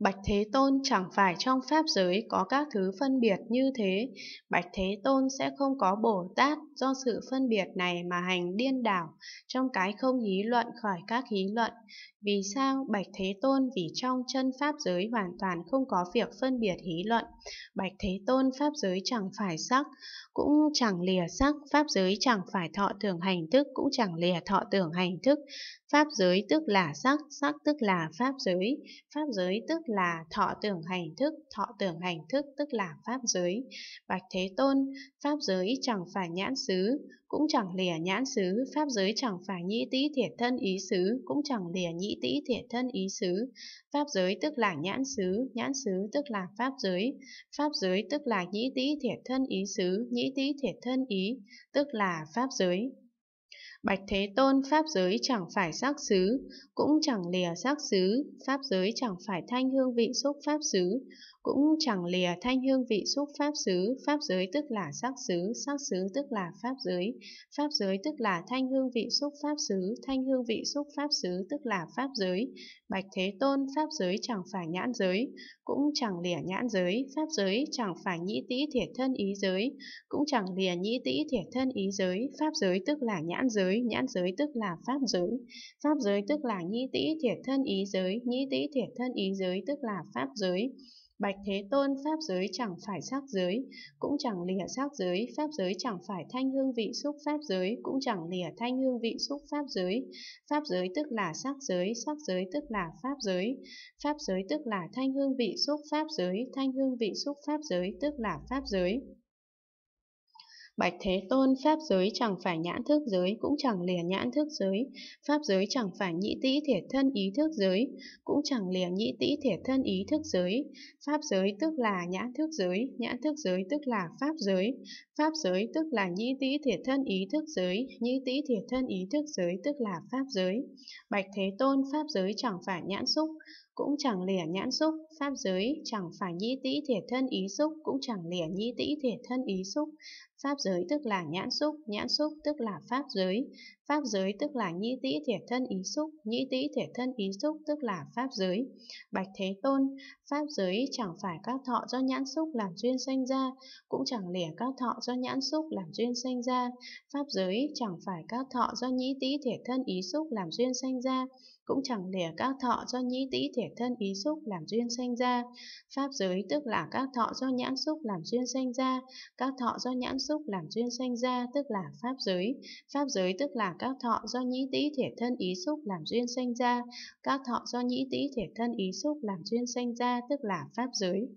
Bạch Thế Tôn chẳng phải trong Pháp giới có các thứ phân biệt như thế, Bạch Thế Tôn sẽ không có Bồ Tát do sự phân biệt này mà hành điên đảo trong cái không hí luận khỏi các hí luận. Vì sao Bạch Thế Tôn vì trong chân Pháp giới hoàn toàn không có việc phân biệt hí luận, Bạch Thế Tôn Pháp giới chẳng phải sắc, cũng chẳng lìa sắc, Pháp giới chẳng phải thọ tưởng hành thức, cũng chẳng lìa thọ tưởng hành thức, Pháp giới tức là sắc, sắc tức là Pháp giới, Pháp giới tức là thọ tưởng hành thức, thọ tưởng hành thức tức là pháp giới. Bạch Thế Tôn, pháp giới chẳng phải nhãn xứ, cũng chẳng lìa nhãn xứ, pháp giới chẳng phải nhĩ tĩ thiệt thân ý xứ, cũng chẳng lìa nhĩ tĩ thiệt thân ý xứ. Pháp giới tức là nhãn xứ, nhãn xứ tức là pháp giới, pháp giới tức là nhĩ tĩ thiệt thân ý xứ, nhĩ tĩ thiệt thân ý, tức là pháp giới. Bạch Thế Tôn pháp giới chẳng phải sắc xứ, cũng chẳng lìa sắc xứ, pháp giới chẳng phải thanh hương vị xúc pháp xứ, cũng chẳng lìa thanh hương vị xúc pháp xứ, pháp giới tức là sắc xứ, sắc xứ tức là pháp giới, pháp giới tức là thanh hương vị xúc pháp xứ, thanh hương vị xúc pháp xứ tức là pháp giới, bạch thế tôn pháp giới chẳng phải nhãn giới, cũng chẳng lìa nhãn giới, pháp giới chẳng phải nhĩ tĩ thiệt thân ý giới, cũng chẳng lìa nhĩ tĩ thiệt thân ý giới, pháp giới tức là nhãn giới, nhãn giới tức là pháp giới, pháp giới tức là nhĩ tĩ thiệt thân ý giới, nhĩ tĩ thiệt thân ý giới tức là pháp giới. Bạch Thế Tôn pháp giới chẳng phải sắc giới, cũng chẳng lìa sắc giới, pháp giới chẳng phải thanh hương vị xúc pháp giới, cũng chẳng lìa thanh hương vị xúc pháp giới. Pháp giới tức là sắc giới, sắc giới tức là pháp giới. Pháp giới tức là thanh hương vị xúc pháp giới, thanh hương vị xúc pháp giới tức là pháp giới. Bạch Thế Tôn, pháp giới chẳng phải nhãn thức giới, cũng chẳng lìa nhãn thức giới. Pháp giới chẳng phải nhị tĩ thể thân ý thức giới, cũng chẳng lìa nhị tĩ thể thân ý thức giới. Pháp giới tức là nhãn thức giới, nhãn thức giới tức là pháp giới. Pháp giới tức là nhị tĩ thể thân ý thức giới, nhị tĩ thể thân ý thức giới tức là pháp giới. Bạch Thế Tôn, pháp giới chẳng phải nhãn xúc, cũng chẳng lìa nhãn xúc, pháp giới chẳng phải nhĩ tĩ thiệt thân ý xúc, cũng chẳng lìa nhĩ tĩ thiệt thân ý xúc. Pháp giới tức là nhãn xúc, nhãn xúc tức là pháp giới, pháp giới tức là nhĩ tĩ thiệt thân ý xúc, nhĩ tĩ thiệt thân ý xúc tức là pháp giới. Bạch Thế Tôn, pháp giới chẳng phải các thọ do nhãn xúc làm duyên sanh ra, cũng chẳng lìa các thọ do nhãn xúc làm duyên sanh ra. Pháp giới chẳng phải các thọ do nhĩ tĩ thiệt thân ý xúc làm duyên sanh ra, cũng chẳng lìa các thọ do nhĩ tĩ thể thân ý xúc làm duyên sanh ra. Pháp giới tức là các thọ do nhãn xúc làm duyên sanh ra, các thọ do nhãn xúc làm duyên sanh ra tức là pháp giới. Pháp giới tức là các thọ do nhĩ tĩ thể thân ý xúc làm duyên sanh ra, các thọ do nhĩ tĩ thể thân ý xúc làm duyên sanh ra tức là pháp giới.